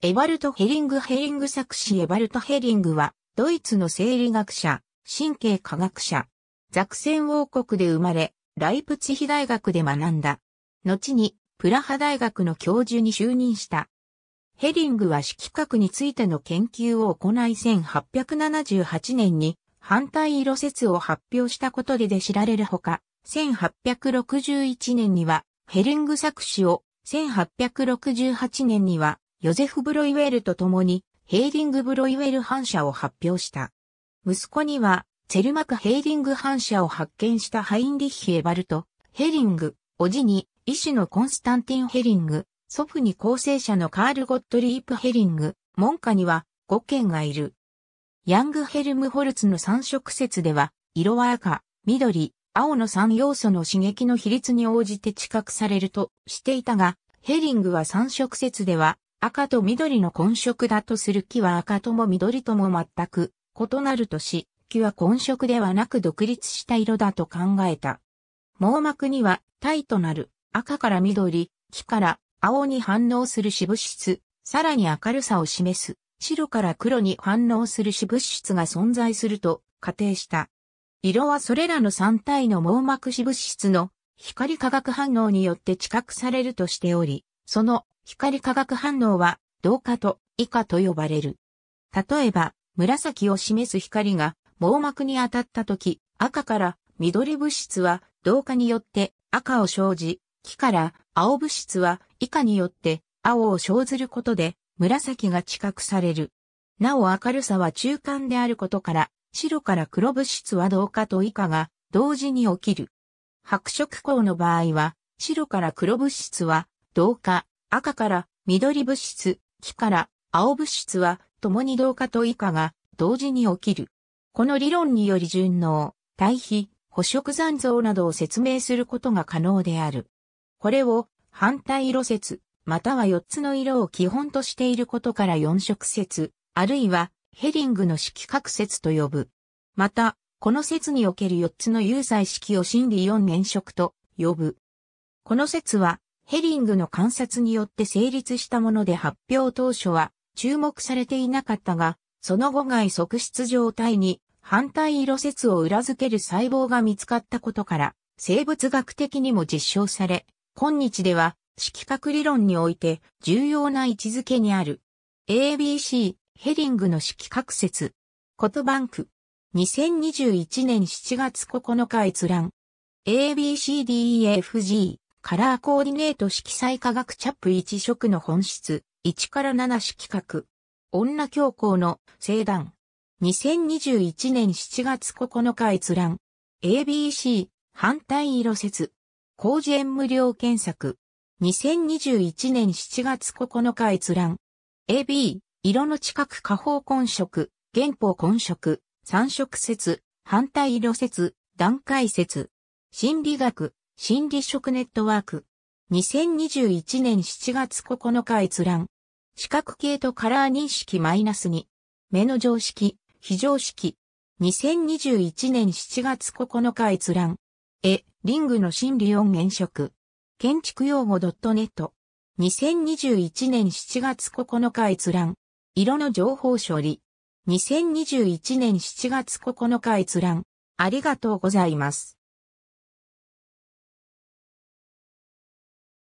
エバルト・ヘリング・ヘリング作詞エバルト・ヘリングは、ドイツの生理学者、神経科学者、ザクセン王国で生まれ、ライプツヒ大学で学んだ。後に、プラハ大学の教授に就任した。ヘリングは色覚についての研究を行い1878年に反対色説を発表したことでで知られるほか、1861年にはヘリング作詞を、1868年にはヨゼフ・ブロイウェルと共に、ヘーディング・ブロイウェル反射を発表した。息子には、ツェルマク・ヘーディング反射を発見したハインリッヒ・エバルト、ヘリング、おじに、医師のコンスタンティン・ヘリング、祖父に構成者のカール・ゴットリープ・ヘリング、門下には5件がいる。ヤング・ヘルムホルツの三色説では、色は赤、緑、青の三要素の刺激の比率に応じて知覚されるとしていたが、ヘリングは三色説では、赤と緑の混色だとする木は赤とも緑とも全く異なるとし、木は混色ではなく独立した色だと考えた。網膜には体となる赤から緑、木から青に反応する死物質、さらに明るさを示す白から黒に反応する死物質が存在すると仮定した。色はそれらの3体の網膜死物質の光化学反応によって知覚されるとしており、その光化学反応は、同化と以下と呼ばれる。例えば、紫を示す光が網膜に当たった時、赤から緑物質は同化によって赤を生じ、木から青物質は以下によって青を生ずることで紫が知覚される。なお明るさは中間であることから、白から黒物質は同化と以下が同時に起きる。白色光の場合は、白から黒物質は同化、赤から緑物質、木から青物質は共に同化と異化が同時に起きる。この理論により順応、対比、補色残像などを説明することが可能である。これを反対色説、または4つの色を基本としていることから4色説、あるいはヘリングの色覚説と呼ぶ。また、この説における4つの有彩色を真理4原色と呼ぶ。この説はヘリングの観察によって成立したもので発表当初は注目されていなかったが、その後外側室状態に反対色説を裏付ける細胞が見つかったことから、生物学的にも実証され、今日では色覚理論において重要な位置づけにある。ABC ヘリングの色覚説。トバンク。2021年7月9日閲覧。ABCDEFG。カラーコーディネート色彩科学チャップ1色の本質、1から7色画。女教皇の聖断。2021年7月9日閲覧。ABC 反対色説。工事園無料検索。2021年7月9日閲覧。AB 色の近く下方混色、原方混色、三色説、反対色説、段階説。心理学、心理職ネットワーク。2021年7月9日閲覧。視覚系とカラー認識マイナス2。目の常識、非常識。2021年7月9日閲覧。え、リングの心理音原色。建築用語 .net。2021年7月9日閲覧。色の情報処理。2021年7月9日閲覧。ありがとうございます。